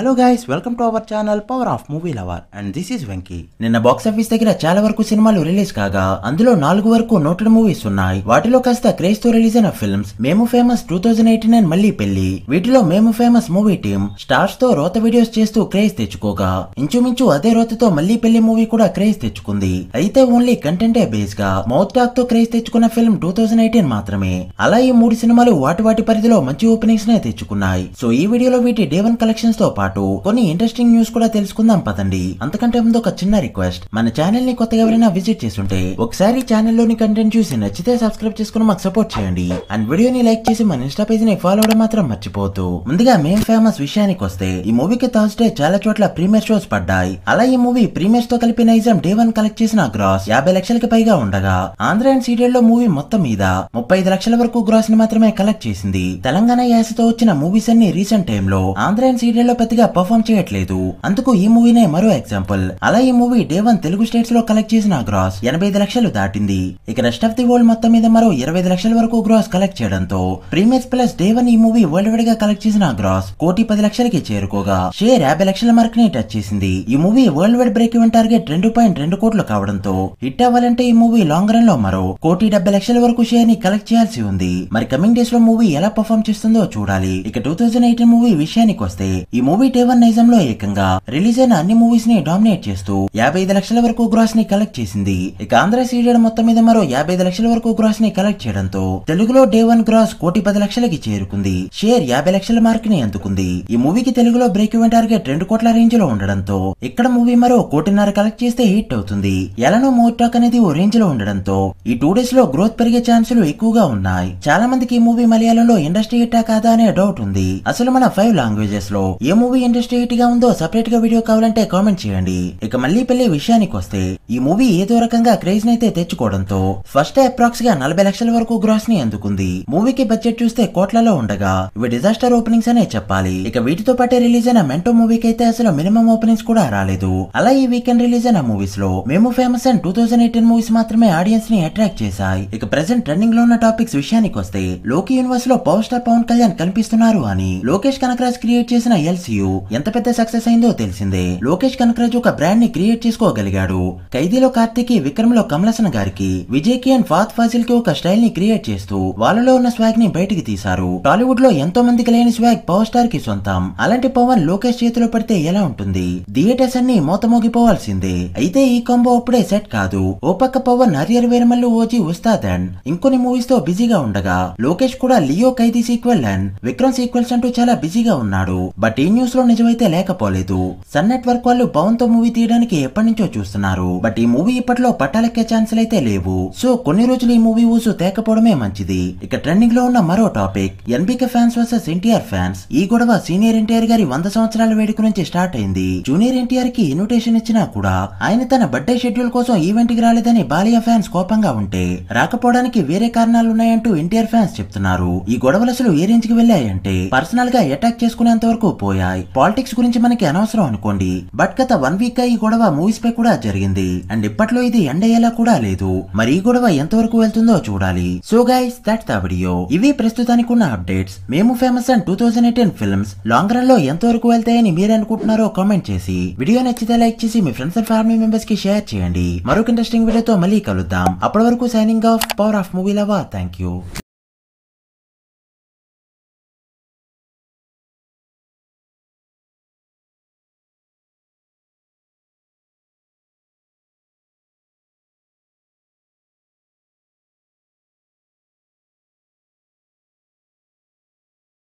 hello guys welcome to our channel power of movie lover and this is Venky నిన్న box office దగ్గర చాలా వరకు సినిమాలు రిలీజ్ కాగా అందులో నాలుగు వరకు నోటెడ్ మూవీస్ ఉన్నాయి వాటిలో కాస్త క్రేజ్ తో రిలీజ్ అయిన films Memu famous two thousand eighty nine Malli Pelli వీటిలో మేము ఫేమస్ మూవీ టీమ్ స్టార్స్ తో రోత వీడియోస్ చేస్తూ క్రేజ్ తెచ్చుకోగా ఇంచుమించు అదే రోతతో మళ్లీ పెళ్లి మూవీ కూడా క్రేజ్ తెచ్చుకుంది అయితే ఓన్లీ కంటెంటే బేస్ గా మౌత్ టాక్ తో క్రేజ్ తెచ్చుకున్న ఫిల్మ్ టూ థౌజండ్ ఎయిటీన్ మాత్రమే అలా ఈ మూడు సినిమాలు వాటి వాటి పరిధిలో మంచి ఓపెనింగ్స్ నే తెచ్చుకున్నాయి సో ఈ వీడియోలో వీటి డే వన్ కలెక్షన్స్ తో పాటు పాటు కొన్ని ఇంట్రెస్టింగ్ న్యూస్ కూడా తెలుసుకుందాం పదండి అంతకంటే ముందు ఒక చిన్న రిక్వెస్ట్ మన ఛానల్ ని కొత్తగా ఎవరైనా విజిట్ చేస్తుంటే ఒకసారి లోని కంటెంట్ చూసి నచ్చితే సబ్స్క్రైబ్ చేసుకుని మాకు సపోర్ట్ చేయండి అండ్ వీడియోని లైక్ చేసి మన ఇన్స్టా పేజ్ ని ఫాలో అవడం మాత్రం మర్చిపోతు ముందుగా మేం ఫేమస్ విషయానికి వస్తే ఈ మూవీకి థర్స్డే చాలా చోట్ల ప్రీమియర్ షోస్ పడ్డాయి అలా ఈ మూవీ ప్రీమియర్స్ తో కలిపి నైజం డే వన్ కలెక్ట్ చేసిన గ్రాస్ యాభై లక్షలకి పైగా ఉండగా ఆంధ్ర అండ్ సీరియల్ లో మూవీ మొత్తం మీద ముప్పై ఐదు లక్షల వరకు గ్రాస్ ని మాత్రమే కలెక్ట్ చేసింది తెలంగాణ యాసతో వచ్చిన మూవీస్ అన్ని రీసెంట్ టైమ్ లో ఆంధ్ర అండ్ సీరియల్ లో పెద్దగా మంచిగా పర్ఫామ్ చేయట్లేదు అందుకు ఈ మూవీనే మరో ఎగ్జాంపుల్ అలా ఈ movie day one Telugu states లో కలెక్ట్ చేసిన గ్రాస్ ఎనభై ఐదు లక్షలు దాటింది ఇక రెస్ట్ ఆఫ్ ది వరల్డ్ మొత్తం మీద మరో ఇరవై ఐదు లక్షల వరకు గ్రాస్ కలెక్ట్ చేయడంతో ప్రీమియర్ ప్లస్ డే వన్ ఈ మూవీ వరల్డ్ వైడ్ గా కలెక్ట్ చేసిన గ్రాస్ కోటి పది లక్షలకి చేరుకోగా షేర్ యాభై లక్షల మార్క్ ని టచ్ చేసింది ఈ movie worldwide break even target రెండు పాయింట్ రెండు కోట్లు కావడంతో హిట్ అవ్వాలంటే ఈ మూవీ లాంగ్ రన్ లో మరో కోటి డెబ్బై లక్షల వరకు షేర్ ని కలెక్ట్ చేయాల్సి ఉంది మరి కమింగ్ డేస్ లో మూవీ ఎలా పర్ఫామ్ చేస్తుందో చూడాలి ఇక టూ థౌజండ్ ఎయిటీన్ మూవీ విషయానికి వస్తే ఈ మూవీ బాబీ నైజం లో ఏకంగా రిలీజ్ అయిన అన్ని మూవీస్ ని డామినేట్ చేస్తూ యాభై ఐదు లక్షల వరకు గ్రాస్ ని కలెక్ట్ చేసింది ఇక ఆంధ్ర సీరియల్ మొత్తం మీద మరో యాభై ఐదు లక్షల వరకు గ్రాస్ ని కలెక్ట్ చేయడంతో తెలుగులో డే వన్ గ్రాస్ కోటి పది లక్షలకి చేరుకుంది షేర్ యాభై లక్షల మార్క్ ని అందుకుంది ఈ మూవీకి తెలుగులో బ్రేక్ ఇవ్వ టార్గెట్ రెండు కోట్ల రేంజ్ లో ఉండడంతో ఇక్కడ మూవీ మరో కోటిన్నర కలెక్ట్ చేస్తే హిట్ అవుతుంది ఎలానో మోట్ టాక్ అనేది ఓ రేంజ్ లో ఉండడంతో ఈ టూ డేస్ లో గ్రోత్ పెరిగే ఛాన్సులు ఎక్కువగా ఉన్నాయి చాలా మందికి ఈ మూవీ మలయాళంలో ఇండస్ట్రీ హిట్టా కాదా అనే డౌట్ ఉంది అసలు మన ఫైవ్ లాంగ్వేజెస్ లో ఏ మూవీ మూవీ ఇండస్ట్రీ హిట్ గా ఉందో సపరేట్ గా వీడియో కావాలంటే కామెంట్ చేయండి ఇక మళ్ళీ పెళ్లి విషయానికి వస్తే ఈ మూవీ ఏదో రకంగా క్రేజ్ నైతే తెచ్చుకోవడంతో ఫస్ట్ అప్రాక్స్ గా నలభై లక్షల వరకు గ్రాస్ ని అందుకుంది మూవీకి బడ్జెట్ చూస్తే కోట్లలో ఉండగా ఇవి డిజాస్టర్ ఓపెనింగ్స్ అనే చెప్పాలి ఇక వీటితో పాటే రిలీజ్ అయిన మెంటో మూవీకి అయితే అసలు మినిమం ఓపెనింగ్స్ కూడా రాలేదు అలా ఈ వీకెండ్ రిలీజ్ అయిన మూవీస్ లో Memu famous and two thousand eighteen movies మాత్రమే ఆడియన్స్ ని అట్రాక్ట్ చేశాయి ఇక ప్రెసెంట్ ట్రెండింగ్ లో ఉన్న టాపిక్స్ విషయానికి వస్తే లోకి యూనివర్స్ లో పవర్ స్టార్ పవన్ కళ్యాణ్ కనిపిస్తున్నారు అని లోకేష్ కనకరాజ్ క్రియేట్ చేసిన ఎల్సీ మరియు ఎంత పెద్ద సక్సెస్ అయిందో తెలిసిందే లోకేష్ కనకరాజ్ ఒక బ్రాండ్ ని క్రియేట్ చేసుకోగలిగాడు ఖైదీలో కార్తిక్ విక్రమ్ లో కమలసన్ గారికి విజయ్ కి అండ్ ఫాత్ ఫాజిల్ కి ఒక స్టైల్ ని క్రియేట్ చేస్తూ వాళ్ళలో ఉన్న స్వాగ్ ని బయటికి తీశారు టాలీవుడ్ లో ఎంతో మందికి లేని స్వాగ్ పవర్ స్టార్ కి సొంతం అలాంటి పవన్ లోకేష్ చేతిలో పడితే ఎలా ఉంటుంది థియేటర్స్ అన్ని మోతమోగిపోవాల్సిందే అయితే ఈ కాంబో అప్పుడే సెట్ కాదు ఓ పక్క పవన్ హరియర్ వేరమల్లు ఓజి ఉస్తాద్ అండ్ ఇంకొన్ని మూవీస్ తో బిజీగా ఉండగా లోకేష్ కూడా Leo Khaidi sequel and Vikram sequels అంటూ చాలా బిజీగా ఉన్నాడు బట్ ఈ న్యూస్ న్యూస్ లో నిజమైతే లేకపోలేదు సన్ నెట్వర్క్ వాళ్ళు పవన్ తో మూవీ తీయడానికి ఎప్పటి నుంచో చూస్తున్నారు బట్ ఈ మూవీ ఇప్పట్లో పట్టాలెక్కే ఛాన్సులు అయితే లేవు సో కొన్ని రోజులు ఈ మూవీ ఊసు తేకపోవడమే మంచిది ఇక ట్రెండింగ్ లో ఉన్న మరో topic NBK fans versus NTR fans ఈ గొడవ సీనియర్ ఎన్టీఆర్ గారి వంద సంవత్సరాల వేడుక నుంచి స్టార్ట్ అయింది జూనియర్ ఎన్టీఆర్ కి ఇన్విటేషన్ ఇచ్చినా కూడా ఆయన తన బర్త్డే షెడ్యూల్ కోసం ఈవెంట్ కి రాలేదని బాలియా ఫ్యాన్స్ కోపంగా ఉంటే రాకపోవడానికి వేరే కారణాలు ఉన్నాయంటూ ఎన్టీఆర్ ఫ్యాన్స్ చెప్తున్నారు ఈ గొడవలు అసలు ఏ రేంజ్ కి వెళ్ళాయంటే పర్సనల్ గా అటాక్ చేసుకునేంత వరకు పోయాయి ఉన్నాయి పాలిటిక్స్ గురించి మనకి అనవసరం అనుకోండి బట్ గత వన్ వీక్ గా ఈ గొడవ మూవీస్ పై కూడా జరిగింది అండ్ ఇప్పట్లో ఇది ఎండ్ అయ్యేలా కూడా లేదు మరి ఈ గొడవ ఎంత వరకు వెళ్తుందో చూడాలి so guys that the video ఇవి ప్రస్తుతానికి ఉన్న updates Memu famous and two thousand eighteen films long run లో ఎంత వరకు వెళ్తాయని మీరు అనుకుంటున్నారో కామెంట్ చేసి వీడియో నచ్చితే లైక్ చేసి మీ ఫ్రెండ్స్ అండ్ ఫ్యామిలీ మెంబర్స్ కి షేర్ చేయండి మరొక ఇంట్రెస్టింగ్ వీడియోతో మళ్ళీ కలుద్దాం అప్పటి వరకు signing off power of movie lover thank you